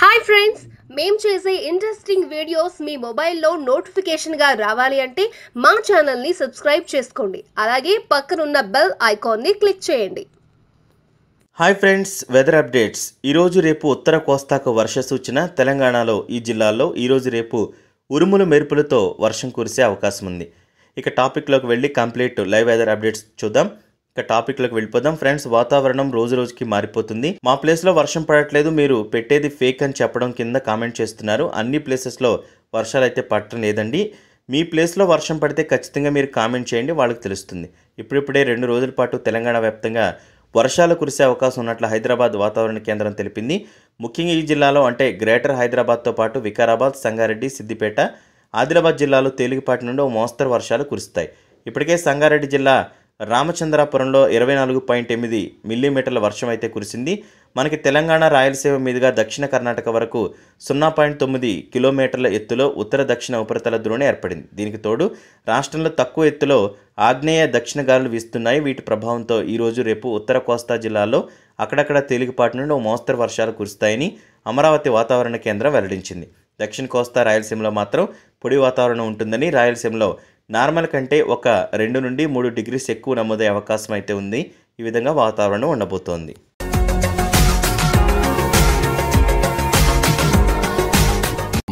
hi friends మేం చేసే interesting videos మీ మొబైల్లో నోటిఫికేషన్గా రావాలి అంటే మా ఛానల్ని సబ్స్క్రైబ్ చేసుకోండి అలాగే పక్కనున్న బెల్ ఐకాన్ని క్లిక్ చేయండి హాయ్ ఫ్రెండ్స్ వెదర్ అప్డేట్స్ ఈరోజు రేపు ఉత్తర కోస్తాకు వర్ష సూచన తెలంగాణలో ఈ జిల్లాల్లో ఈరోజు రేపు ఉరుముల మెరుపులతో వర్షం కురిసే అవకాశం ఉంది ఇక టాపిక్లోకి వెళ్ళి కంప్లీట్ లైవ్ వెదర్ అప్డేట్స్ చూద్దాం ఇక టాపిక్లకు వెళ్ళిపోదాం ఫ్రెండ్స్ వాతావరణం రోజు రోజుకి మారిపోతుంది మా ప్లేస్లో వర్షం పడట్లేదు మీరు పెట్టేది ఫేక్ అని చెప్పడం కింద కామెంట్ చేస్తున్నారు అన్ని ప్లేసెస్లో వర్షాలు అయితే పట్టడం లేదండి మీ ప్లేస్లో వర్షం పడితే ఖచ్చితంగా మీరు కామెంట్ చేయండి వాళ్ళకి తెలుస్తుంది ఇప్పుడిప్పుడే రెండు రోజుల పాటు తెలంగాణ వ్యాప్తంగా వర్షాలు కురిసే అవకాశం ఉన్నట్లు హైదరాబాద్ వాతావరణ కేంద్రం తెలిపింది ముఖ్యంగా ఈ జిల్లాలో అంటే గ్రేటర్ హైదరాబాద్తో పాటు వికారాబాద్ సంగారెడ్డి సిద్దిపేట ఆదిలాబాద్ జిల్లాలో తేలికపాటి నుండి ఓ మోస్తరు వర్షాలు కురుస్తాయి ఇప్పటికే సంగారెడ్డి జిల్లా రామచంద్రాపురంలో ఇరవై నాలుగు పాయింట్ ఎనిమిది మిల్లీమీటర్ల వర్షం అయితే కురిసింది మనకి తెలంగాణ రాయలసీమ మీదుగా దక్షిణ కర్ణాటక వరకు సున్నా పాయింట్ తొమ్మిది కిలోమీటర్ల ఎత్తులో ఉత్తర దక్షిణ ఉపరితల ద్రోణి ఏర్పడింది దీనికి తోడు రాష్ట్రంలో తక్కువ ఎత్తులో ఆగ్నేయ దక్షిణ గాలులు వీస్తున్నాయి వీటి ప్రభావంతో ఈరోజు రేపు ఉత్తర కోస్తా జిల్లాలో అక్కడక్కడ తేలికపాటి నుండి మోస్తరు వర్షాలు కురుస్తాయని అమరావతి వాతావరణ కేంద్రం వెల్లడించింది దక్షిణ కోస్తా రాయలసీమలో మాత్రం పొడి వాతావరణం ఉంటుందని రాయలసీమలో నార్మల్ కంటే ఒక రెండు నుండి మూడు డిగ్రీస్ ఎక్కువ నమోదయ్యే అవకాశం అయితే ఉంది ఈ విధంగా వాతావరణం ఉండబోతోంది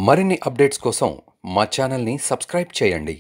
మరిన్ని అప్డేట్స్ కోసం మా ఛానల్ని సబ్స్క్రైబ్ చేయండి